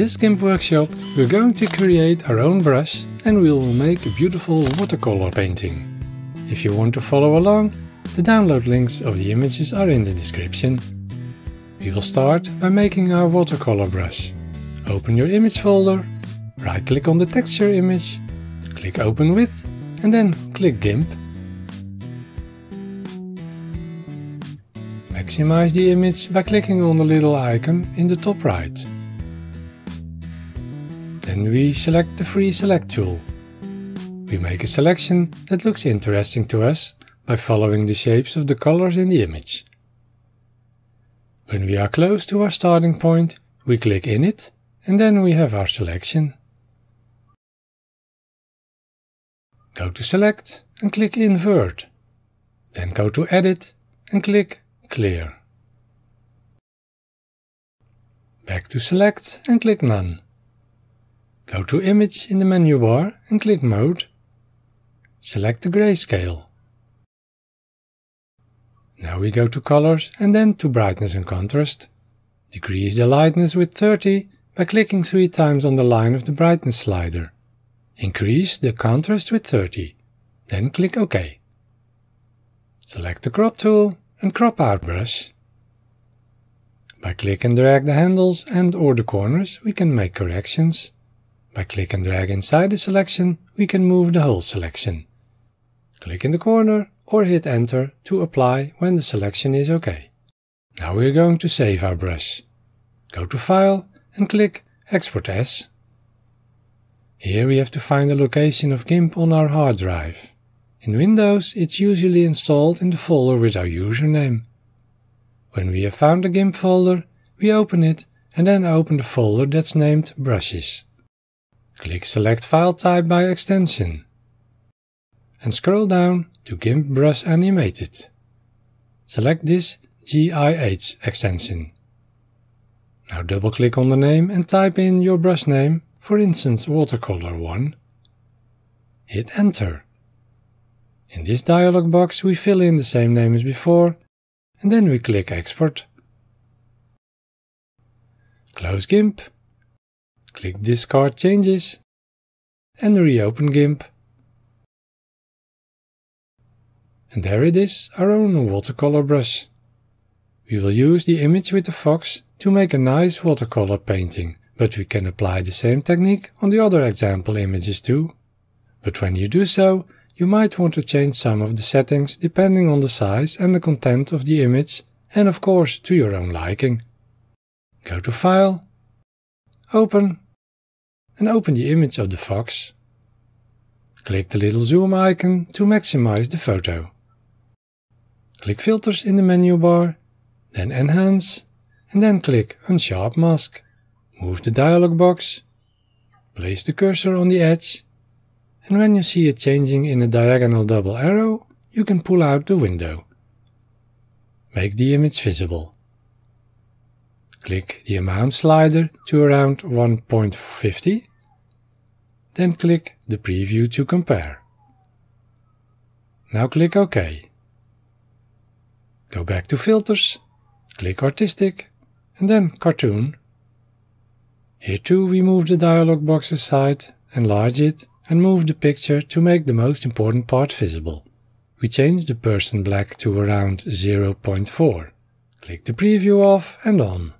this GIMP workshop we're going to create our own brush and we will make a beautiful watercolor painting. If you want to follow along, the download links of the images are in the description. We will start by making our watercolor brush. Open your image folder, right click on the texture image, click open with and then click GIMP. Maximize the image by clicking on the little icon in the top right. Then we select the free select tool. We make a selection that looks interesting to us by following the shapes of the colors in the image. When we are close to our starting point, we click in it and then we have our selection. Go to select and click invert. Then go to edit and click clear. Back to select and click none. Go to Image in the menu bar and click Mode. Select the grayscale. Now we go to Colors and then to Brightness and Contrast. Decrease the lightness with 30 by clicking three times on the line of the brightness slider. Increase the contrast with 30, then click OK. Select the crop tool and crop out brush. By click and drag the handles and or the corners we can make corrections. By click and drag inside the selection, we can move the whole selection. Click in the corner or hit enter to apply when the selection is OK. Now we are going to save our brush. Go to File and click Export As. Here we have to find the location of GIMP on our hard drive. In Windows it's usually installed in the folder with our username. When we have found the GIMP folder, we open it and then open the folder that's named Brushes. Click Select File Type by Extension and scroll down to GIMP Brush Animated. Select this GIH extension. Now double click on the name and type in your brush name, for instance watercolor 1. Hit enter. In this dialog box we fill in the same name as before and then we click export. Close GIMP. Click Discard Changes and reopen GIMP. And there it is, our own watercolor brush. We will use the image with the fox to make a nice watercolor painting, but we can apply the same technique on the other example images too. But when you do so, you might want to change some of the settings depending on the size and the content of the image and of course to your own liking. Go to File, open, and open the image of the fox. Click the little zoom icon to maximize the photo. Click Filters in the menu bar, then Enhance, and then click Unsharp Mask. Move the dialog box, place the cursor on the edge, and when you see it changing in a diagonal double arrow, you can pull out the window. Make the image visible. Click the amount slider to around 1.50, then click the preview to compare. Now click OK. Go back to filters, click artistic and then cartoon. Here too we move the dialog box aside, enlarge it and move the picture to make the most important part visible. We change the person black to around 0.4. Click the preview off and on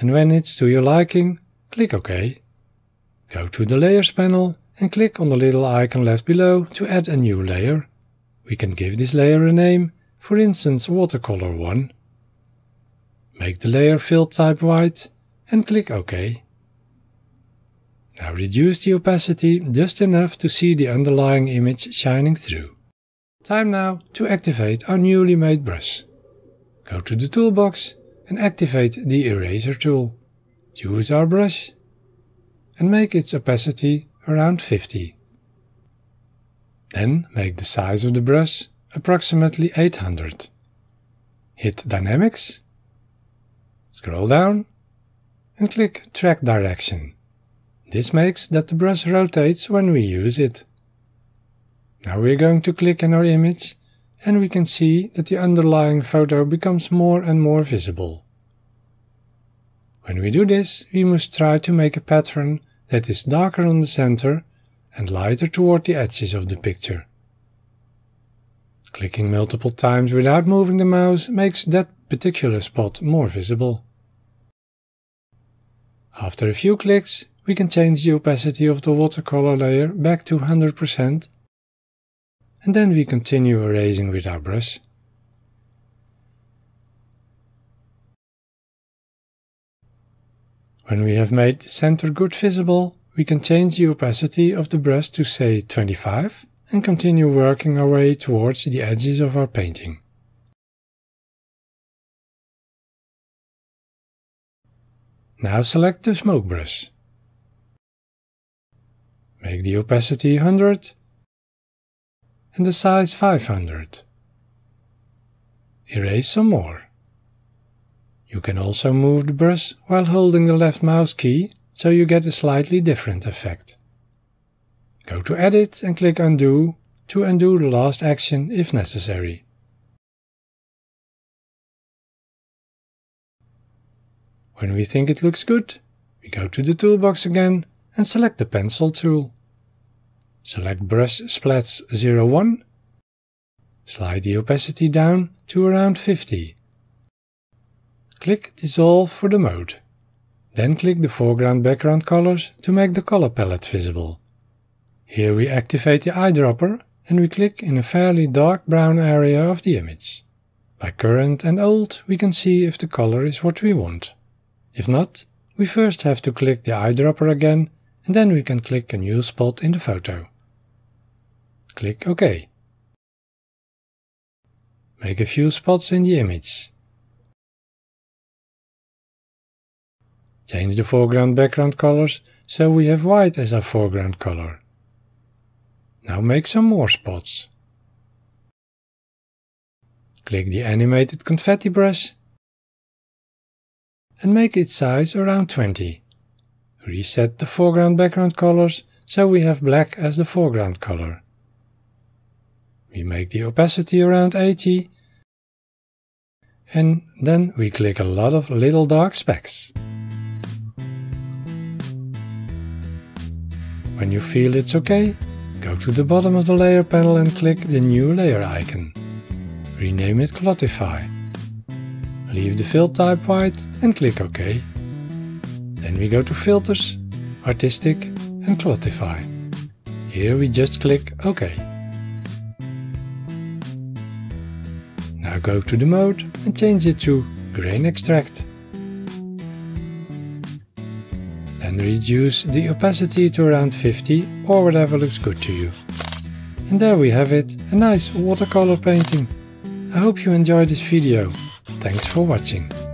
and when it's to your liking, click OK. Go to the Layers panel and click on the little icon left below to add a new layer. We can give this layer a name, for instance Watercolor 1. Make the layer fill type white and click OK. Now reduce the opacity just enough to see the underlying image shining through. Time now to activate our newly made brush. Go to the toolbox and activate the eraser tool. Choose our brush and make its opacity around 50. Then make the size of the brush approximately 800. Hit Dynamics, scroll down and click Track Direction. This makes that the brush rotates when we use it. Now we're going to click on our image and we can see that the underlying photo becomes more and more visible. When we do this, we must try to make a pattern that is darker on the center and lighter toward the edges of the picture. Clicking multiple times without moving the mouse makes that particular spot more visible. After a few clicks, we can change the opacity of the watercolor layer back to 100% and then we continue erasing with our brush. When we have made the center good visible, we can change the opacity of the brush to say 25 and continue working our way towards the edges of our painting. Now select the smoke brush. Make the opacity 100 and the size 500. Erase some more. You can also move the brush while holding the left mouse key, so you get a slightly different effect. Go to Edit and click Undo to undo the last action if necessary. When we think it looks good, we go to the toolbox again and select the pencil tool. Select Brush Splats 01. Slide the opacity down to around 50. Click Dissolve for the mode. Then click the foreground background colors to make the color palette visible. Here we activate the eyedropper and we click in a fairly dark brown area of the image. By current and old we can see if the color is what we want. If not, we first have to click the eyedropper again and then we can click a new spot in the photo. Click OK. Make a few spots in the image. Change the foreground background colors so we have white as our foreground color. Now make some more spots. Click the animated confetti brush and make its size around 20. Reset the foreground background colors so we have black as the foreground color we make the opacity around 80, and then we click a lot of little dark specks. When you feel it's okay, go to the bottom of the layer panel and click the new layer icon. Rename it Clotify. Leave the fill type white and click OK. Then we go to Filters, Artistic and Clotify. Here we just click OK. Now go to the mode and change it to grain extract. Then reduce the opacity to around 50 or whatever looks good to you. And there we have it, a nice watercolor painting. I hope you enjoyed this video. Thanks for watching.